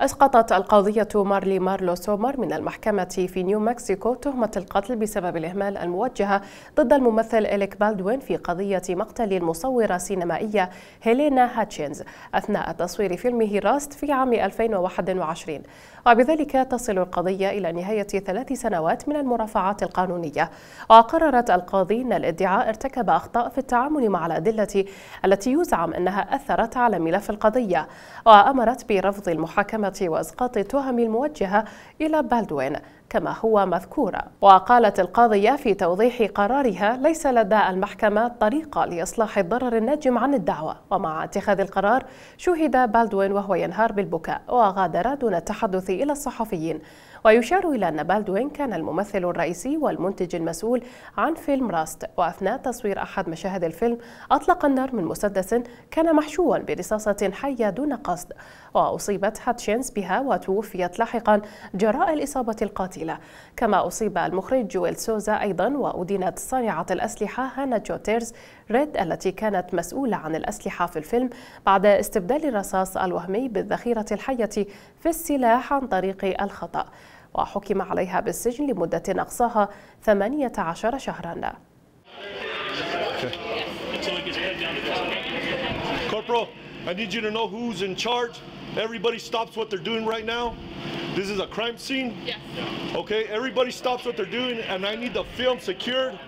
أسقطت القاضية مارلي مارلو سومر من المحكمة في نيو مكسيكو تهمة القتل بسبب الإهمال الموجهة ضد الممثل إليك بالدوين في قضية مقتل المصورة السينمائية هيلينا هاتشينز أثناء تصوير فيلمه راست في عام 2021 وبذلك تصل القضية إلى نهاية ثلاث سنوات من المرافعات القانونية وقررت القاضي أن الادعاء ارتكب أخطاء في التعامل مع الأدلة التي يزعم أنها أثرت على ملف القضية وأمرت برفض المحاكمة المحكمة وإسقاط التهم الموجهة إلى بالدوين كما هو مذكور وقالت القاضية في توضيح قرارها ليس لدى المحكمة طريقة لإصلاح الضرر الناجم عن الدعوة ومع اتخاذ القرار شوهد بالدوين وهو ينهار بالبكاء وغادر دون التحدث إلى الصحفيين ويشار إلى أن بالدوين كان الممثل الرئيسي والمنتج المسؤول عن فيلم راست وأثناء تصوير أحد مشاهد الفيلم أطلق النار من مسدس كان محشوا برصاصة حية دون قصد وأصيبت هاتشينز بها وتوفيت لاحقا جراء الإصابة القاتلة المقاتلة كما أصيب المخرج جويل سوزا أيضا وأدينت صانعة الأسلحة هانا جوتيرز ريد التي كانت مسؤولة عن الأسلحة في الفيلم بعد استبدال الرصاص الوهمي بالذخيرة الحية في السلاح عن طريق الخطأ وحكم عليها بالسجن لمدة أقصاها 18 شهرا Corporal, I need you to know who's in charge. Everybody stops what they're doing right now This is a crime scene? Yes. Okay, everybody stops what they're doing and I need the film secured